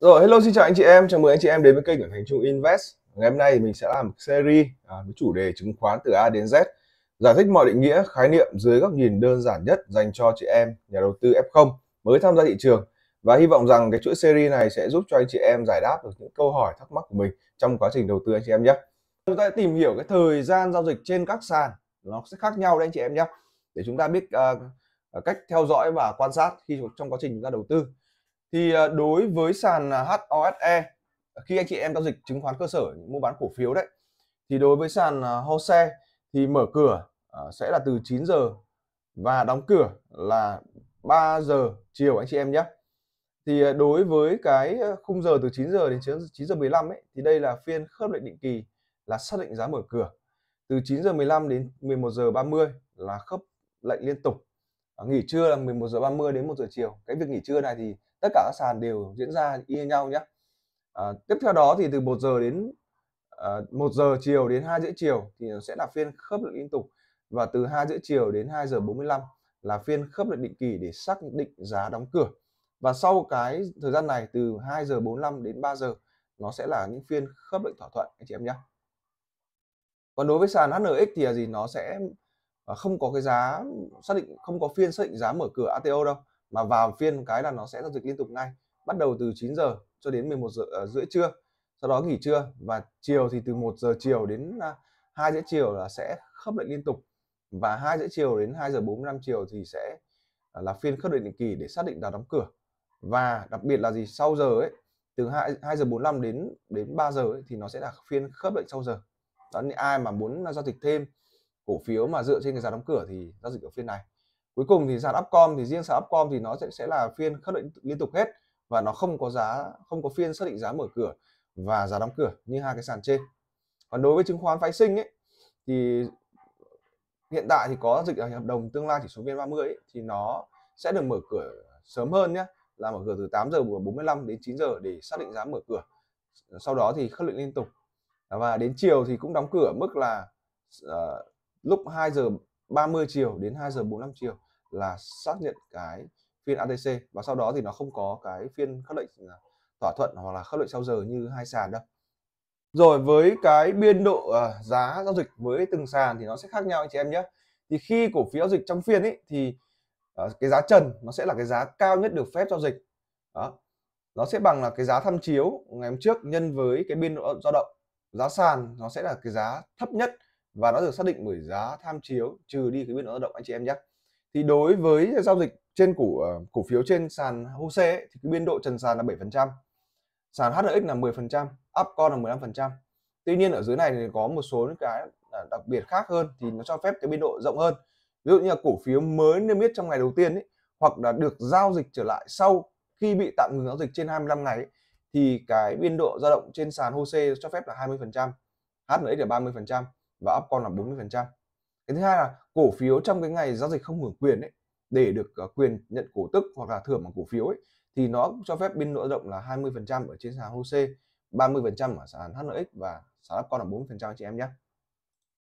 Rồi, hello xin chào anh chị em, chào mừng anh chị em đến với kênh của Thành Trung Invest. Ngày hôm nay mình sẽ làm một series à, với chủ đề chứng khoán từ A đến Z, giải thích mọi định nghĩa, khái niệm dưới góc nhìn đơn giản nhất dành cho chị em nhà đầu tư F0 mới tham gia thị trường. Và hy vọng rằng cái chuỗi series này sẽ giúp cho anh chị em giải đáp được những câu hỏi thắc mắc của mình trong quá trình đầu tư anh chị em nhé. Chúng ta tìm hiểu cái thời gian giao dịch trên các sàn nó sẽ khác nhau đấy anh chị em nhé. Để chúng ta biết uh, cách theo dõi và quan sát khi trong quá trình chúng ta đầu tư thì ờ, đối với sàn à, HOSE khi anh chị em giao dịch chứng khoán cơ sở mua bán cổ phiếu đấy thì đối với sàn à, HOSE thì mở cửa ờ, sẽ là từ 9 giờ và đóng cửa là 3 giờ chiều anh chị em nhé. Thì ờ, đối với cái khung giờ từ 9 giờ đến 9 giờ 15 ấy thì đây là phiên khớp lệnh định kỳ là xác định giá mở cửa. Từ 9 giờ 15 đến 11 giờ 30 là khớp lệnh liên tục. Nghỉ trưa là 11 giờ 30 đến 1 giờ chiều. Cái việc nghỉ trưa này thì tất cả các sàn đều diễn ra y như nhau nhé à, tiếp theo đó thì từ 1 giờ đến à, giờ chiều đến 2 rưỡi chiều thì sẽ là phiên khớp lệnh liên tục và từ 2 rưỡi chiều đến 2 giờ 45 là phiên khớp lệnh định kỳ để xác định giá đóng cửa và sau cái thời gian này từ 2 giờ 45 đến 3 giờ nó sẽ là những phiên khớp lệnh thỏa thuận anh chị em nhé còn đối với sàn HNX thì là gì nó sẽ à, không có cái giá xác định không có phiên xác định giá mở cửa ATO đâu mà vào phiên cái là nó sẽ giao dịch liên tục ngay bắt đầu từ 9 giờ cho đến 11 giờ uh, rưỡi trưa sau đó nghỉ trưa và chiều thì từ 1 giờ chiều đến à, hai uh, rưỡi chiều là sẽ khớp lệnh liên tục và hai rưỡi chiều đến 2 giờ 45 chiều thì sẽ uh, là phiên khớp lệnh định kỳ để xác định đà đóng cửa và đặc biệt là gì sau giờ ấy từ 2, 2 giờ 45 đến đến 3 giờ ấy, thì nó sẽ là phiên khớp lệnh sau giờ đó nên ai mà muốn giao dịch thêm cổ phiếu mà dựa trên cái giá đóng cửa thì giao dịch ở phiên này cuối cùng thì sàn upcom thì riêng sàn upcom thì nó sẽ sẽ là phiên khất định liên tục hết và nó không có giá không có phiên xác định giá mở cửa và giá đóng cửa như hai cái sàn trên còn đối với chứng khoán phái sinh ấy thì hiện tại thì có dịch hợp đồng tương lai chỉ số vn 30 ấy, thì nó sẽ được mở cửa sớm hơn nhé là mở cửa từ 8 giờ 45 đến 9 giờ để xác định giá mở cửa sau đó thì khất lệnh liên tục và đến chiều thì cũng đóng cửa mức là uh, lúc 2 giờ 30 chiều đến 2 giờ 45 chiều là xác nhận cái phiên ATC và sau đó thì nó không có cái phiên khắc lệnh à, thỏa thuận hoặc là khắc lệnh sau giờ như hai sàn đâu rồi với cái biên độ à, giá giao dịch với từng sàn thì nó sẽ khác nhau anh chị em nhé thì khi cổ phiếu giao dịch trong phiên ấy thì ờ, cái giá trần nó sẽ là cái giá cao nhất được phép giao dịch đó nó sẽ bằng là cái giá tham chiếu ngày hôm trước nhân với cái biên độ dao động giá sàn nó sẽ là cái giá thấp nhất và nó được xác định bởi giá tham chiếu trừ đi cái biên độ dao động anh chị em nhé thì đối với giao dịch trên cổ ờ, cổ phiếu trên sàn HOSE ấy, thì cái biên độ trần sàn là 7%, sàn HNX là 10%, Upcon là 15%. Tuy nhiên ở dưới này thì có một số những cái đặc biệt khác hơn thì nó cho phép cái biên độ rộng hơn. Ví dụ như là cổ phiếu mới niêm yết trong ngày đầu tiên ấy, hoặc là được giao dịch trở lại sau khi bị tạm ngừng giao dịch trên 25 ngày ấy, thì cái biên độ dao động trên sàn HOSE cho phép là 20%, HNX là 30% và Upcon là 40% cái thứ hai là cổ phiếu trong cái ngày giao dịch không hưởng quyền ấy để được ờ, quyền nhận cổ tức hoặc là thưởng bằng cổ phiếu ấy thì nó cho phép biên nợ động là 20% ở trên sàn HOSE, 30% ở sàn HNX và sàn con là anh chị em nhé.